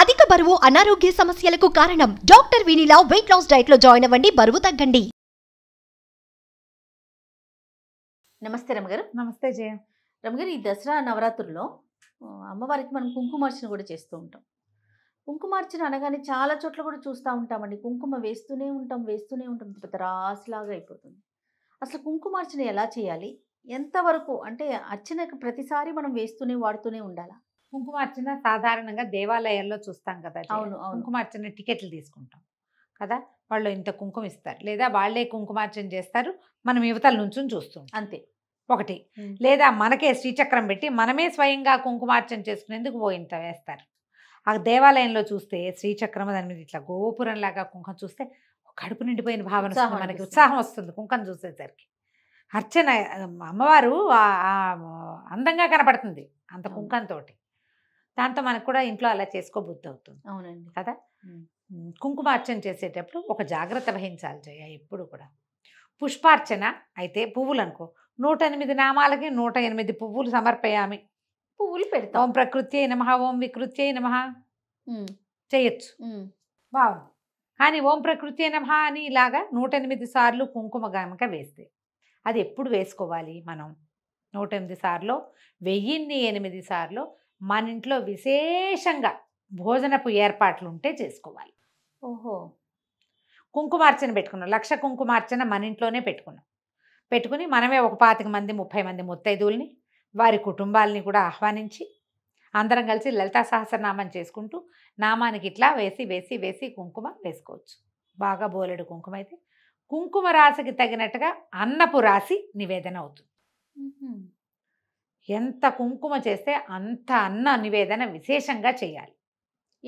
అధిక బరువు అనారోగ్య సమస్యలకు కారణం doctor Vineela weight loss diet లో జాయిన్ అవ్వండి బరువు తగ్గండి నమస్తే రమగారు నమస్తే జయ రమగారు ఈ దసరా నవరాత్రుల్లో అమ్మవారికి మనం కుంకుమార్చన కూడా చేస్తూ ఉంటాం కుంకుమార్చన అనగానే చాలా చోట్ల కూడా చూస్తూ ఉంటామండి కుంకుమ వేస్తూనే ఉంటాం వేస్తూనే ఉంటాం పెద్ద రాసులాగా అయిపోతుంది అసలు కుంకుమార్చన ఎలా చేయాలి ఎంతవరకు అంటే అర్చనకు ప్రతిసారి మనం వేస్తూనే వాడుతూనే ఉండాలా కుంకుమార్చన సాధారణంగా దేవాలయాల్లో చూస్తాం కదా అవును కుంకుమార్చన టికెట్లు తీసుకుంటాం కదా వాళ్ళు ఇంత కుంకుమ ఇస్తారు లేదా వాళ్ళే కుంకుమార్చన చేస్తారు మనం యువతల నుంచి చూస్తాం అంతే ఒకటి లేదా మనకే శ్రీచక్రం పెట్టి మనమే స్వయంగా కుంకుమార్చన చేసుకునేందుకు పోయింత వేస్తారు ఆ దేవాలయంలో చూస్తే శ్రీచక్రం దాని మీద ఇట్లా గోపురంలాగా కుంకం చూస్తే కడుపు నిండిపోయిన భావన మనకి ఉత్సాహం వస్తుంది కుంకం చూసేసరికి అర్చన అమ్మవారు అందంగా కనపడుతుంది అంత కుంకంతో దాంతో మనకు కూడా ఇంట్లో అలా బుద్ధి అవుతుంది అవునండి కదా కుంకుమార్చన చేసేటప్పుడు ఒక జాగ్రత్త వహించాలి జయ ఎప్పుడు కూడా పుష్పార్చన అయితే పువ్వులు అనుకో నూట ఎనిమిది నామాలకి నూట ఎనిమిది పువ్వులు సమర్పయామి పువ్వులు పెడతాం ఓం ప్రకృత్యే నమ ఓం వికృత్యే నమ చేయొచ్చు బాగుంది కానీ ఓం ప్రకృతి నమ అని ఇలాగా నూట ఎనిమిది సార్లు కుంకుమ గమక వేస్తే అది ఎప్పుడు వేసుకోవాలి మనం నూట ఎనిమిది సార్లు వెయ్యిన్ని ఎనిమిది సార్లు మన ఇంట్లో విశేషంగా భోజనపు ఏర్పాట్లు ఉంటే చేసుకోవాలి ఓహో కుంకుమార్చన పెట్టుకున్నాం లక్ష కుంకుమార్చన మన ఇంట్లోనే పెట్టుకున్నాం పెట్టుకుని మనమే ఒక పాతిక మంది ముప్పై మంది ముత్తైదువుల్ని వారి కుటుంబాలని కూడా ఆహ్వానించి అందరం కలిసి లలితా సహస్రనామం చేసుకుంటూ నామానికి ఇట్లా వేసి వేసి వేసి కుంకుమ వేసుకోవచ్చు బాగా బోలెడు కుంకుమ అయితే కుంకుమ రాశికి తగినట్టుగా అన్నపు రాశి నివేదన అవుతుంది ఎంత కుంకుమ చేస్తే అంత అన్న నివేదన విశేషంగా చేయాలి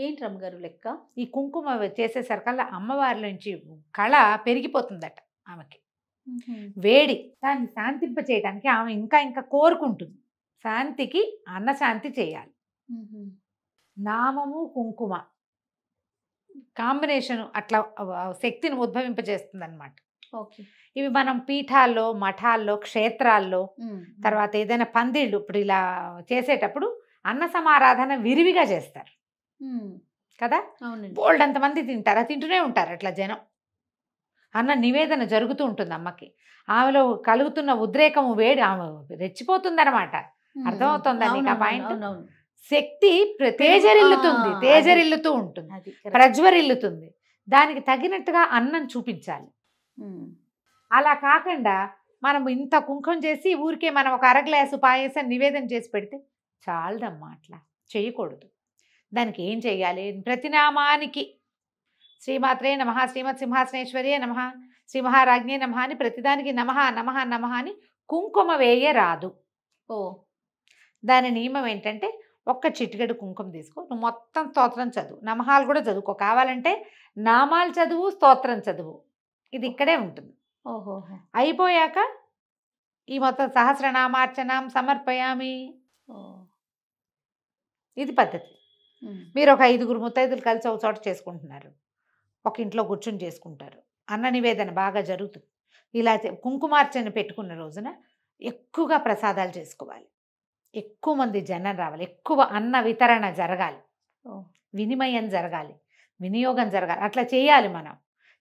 ఏంటి రమ్మగారు లెక్క ఈ కుంకుమ చేసేసరికల్లా అమ్మవారి నుంచి కళ పెరిగిపోతుందట ఆమెకి వేడి దాన్ని శాంతింప చేయడానికి ఆమె ఇంకా ఇంకా కోరుకుంటుంది శాంతికి అన్న శాంతి చేయాలి నామము కుంకుమ కాంబినేషన్ అట్లా శక్తిని ఉద్భవింపజేస్తుంది అనమాట ఇవి మనం పీఠాల్లో మఠాల్లో క్షేత్రాల్లో తర్వాత ఏదైనా పందిళ్ళు ఇప్పుడు ఇలా చేసేటప్పుడు అన్న సమారాధన విరివిగా చేస్తారు కదా బోల్డ్ అంతమంది తింటారు తింటూనే ఉంటారు అట్లా జనం అన్న నివేదన జరుగుతూ ఉంటుంది అమ్మకి ఆమెలో కలుగుతున్న ఉద్రేకము వేడి ఆమె రెచ్చిపోతుందనమాట అనమాట అర్థమవుతుంది పాయింట్ శక్తి తేజరిల్లుతుంది తేజరిల్లుతూ ఉంటుంది ప్రజ్వరిల్లుతుంది దానికి తగినట్టుగా అన్నం చూపించాలి అలా కాకుండా మనం ఇంత కుంకం చేసి ఊరికే మనం ఒక అరగ్లాసు పాయసం నివేదన చేసి పెడితే చాలదమ్మా అట్లా చేయకూడదు దానికి ఏం చేయాలి ప్రతినామానికి శ్రీమాత్రే నమ శ్రీమత్ సింహాసనేశ్వరియే నమ శ్రీ మహారాజ్ఞే నమ అని ప్రతిదానికి నమ నమ నమ అని కుంకుమ వేయరాదు ఓ దాని నియమం ఏంటంటే ఒక్క చిటికెడు కుంకుమ తీసుకో నువ్వు మొత్తం స్తోత్రం చదువు నమహాలు కూడా చదువుకో కావాలంటే నామాలు చదువు స్తోత్రం చదువు ఇది ఇక్కడే ఉంటుంది అయిపోయాక ఈ మొత్తం సహస్రనామార్చనం సమర్పయామి ఇది పద్ధతి మీరు ఒక ఐదుగురు ముత్తైదులు కలిసి ఒక చోట చేసుకుంటున్నారు ఒక ఇంట్లో కూర్చొని చేసుకుంటారు అన్న నివేదన బాగా జరుగుతుంది ఇలా కుంకుమార్చన పెట్టుకున్న రోజున ఎక్కువగా ప్రసాదాలు చేసుకోవాలి ఎక్కువ మంది జనం రావాలి ఎక్కువ అన్న వితరణ జరగాలి వినిమయం జరగాలి వినియోగం జరగాలి అట్లా చేయాలి మనం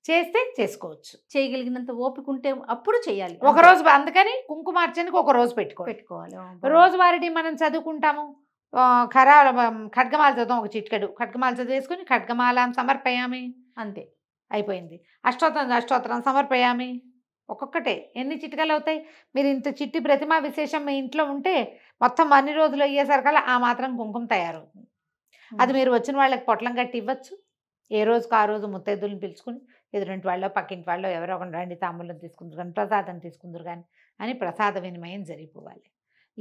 చేస్తే చేసుకోవచ్చు చేయగలిగినంత ఓపిక ఉంటే అప్పుడు చేయాలి ఒక రోజు అందుకని కుంకుమార్చేందుకు ఒక రోజు పెట్టుకో పెట్టుకోవాలి రోజువారీ మనం చదువుకుంటాము ఖరా ఖడ్గమాల చదువు ఒక చిట్కడు ఖడ్గమాల చదివేసుకుని ఖడ్గమాల సమర్పయామి అంతే అయిపోయింది అష్టోత్తరం అష్టోత్తరం సమర్పయామి ఒక్కొక్కటే ఎన్ని చిట్కాలు అవుతాయి మీరు ఇంత చిట్టి ప్రతిమా విశేషం మీ ఇంట్లో ఉంటే మొత్తం అన్ని రోజులు అయ్యేసరికల్లా ఆ మాత్రం కుంకుమ తయారవుతుంది అది మీరు వచ్చిన వాళ్ళకి పొట్లం కట్టి ఇవ్వచ్చు ఏ రోజుకు ఆ రోజు ముత్తైదులను పిలుచుకుని ఎదురింటి వాళ్ళో పక్కింటి వాళ్ళో ఎవరో ఒకరు రండి తాములను తీసుకుందరు కానీ ప్రసాదం తీసుకుందరు కానీ అని ప్రసాద వినిమయం జరిగిపోవాలి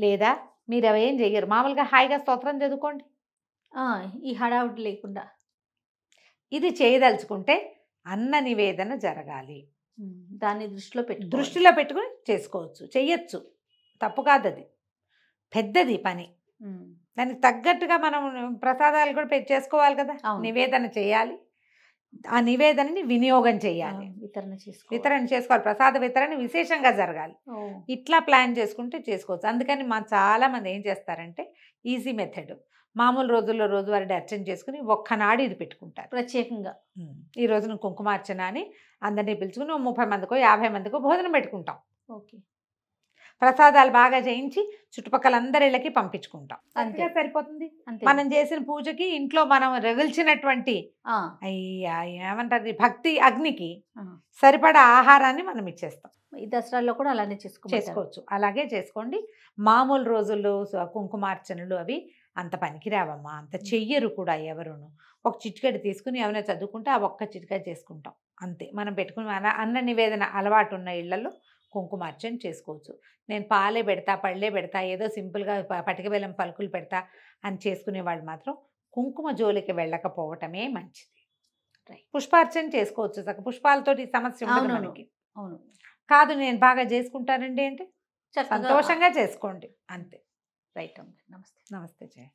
లేదా మీరు అవేం చెయ్యరు మామూలుగా హాయిగా స్తోత్రం చదువుకోండి ఈ హడావుడి లేకుండా ఇది చేయదలుచుకుంటే అన్న నివేదన జరగాలి దాన్ని దృష్టిలో పెట్టు దృష్టిలో పెట్టుకుని చేసుకోవచ్చు చెయ్యొచ్చు తప్పు కాదు అది పెద్దది పని దానికి తగ్గట్టుగా మనం ప్రసాదాలు కూడా చేసుకోవాలి కదా నివేదన చేయాలి ఆ నివేదనని వినియోగం చేయాలి వితరణ చేసుకో వితరణ చేసుకోవాలి ప్రసాద వితరణ విశేషంగా జరగాలి ఇట్లా ప్లాన్ చేసుకుంటే చేసుకోవచ్చు అందుకని మా మంది ఏం చేస్తారంటే ఈజీ మెథడ్ మామూలు రోజుల్లో రోజువారి అర్చన చేసుకుని ఒక్కనాడు ఇది పెట్టుకుంటారు ప్రత్యేకంగా ఈ రోజున కుంకుమార్చన అని అందరినీ పిలుచుకుని ముప్పై మందికో యాభై మందికో భోజనం పెట్టుకుంటాం ఓకే ప్రసాదాలు బాగా చేయించి చుట్టుపక్కల అందరిళ్ళకి పంపించుకుంటాం అంతే సరిపోతుంది మనం చేసిన పూజకి ఇంట్లో మనం రగిల్చినటువంటి అయ్యా ఏమంటారు భక్తి అగ్నికి సరిపడా ఆహారాన్ని మనం ఇచ్చేస్తాం ఈ దసరాల్లో కూడా అలానే చేసుకో చేసుకోవచ్చు అలాగే చేసుకోండి మామూలు రోజుల్లో కుంకుమార్చనలు అవి అంత పనికిరావమ్మా అంత చెయ్యరు కూడా ఎవరును ఒక చిట్కడి తీసుకుని ఏమైనా చదువుకుంటే ఆ ఒక్క చిట్కడి చేసుకుంటాం అంతే మనం పెట్టుకుని అన్న నివేదన అలవాటు ఉన్న ఇళ్లలో కుంకుమ అర్చన చేసుకోవచ్చు నేను పాలే పెడతా పళ్ళే పెడతా ఏదో సింపుల్గా పటిక బెల్లం పలుకులు పెడతా అని చేసుకునే వాళ్ళు మాత్రం కుంకుమ జోలికి వెళ్ళకపోవటమే మంచిది పుష్పార్చన చేసుకోవచ్చు సగ పుష్పాలతోటి సమస్య మనకి అవును కాదు నేను బాగా చేసుకుంటానండి అంటే సంతోషంగా చేసుకోండి అంతే రైట్ నమస్తే నమస్తే జయ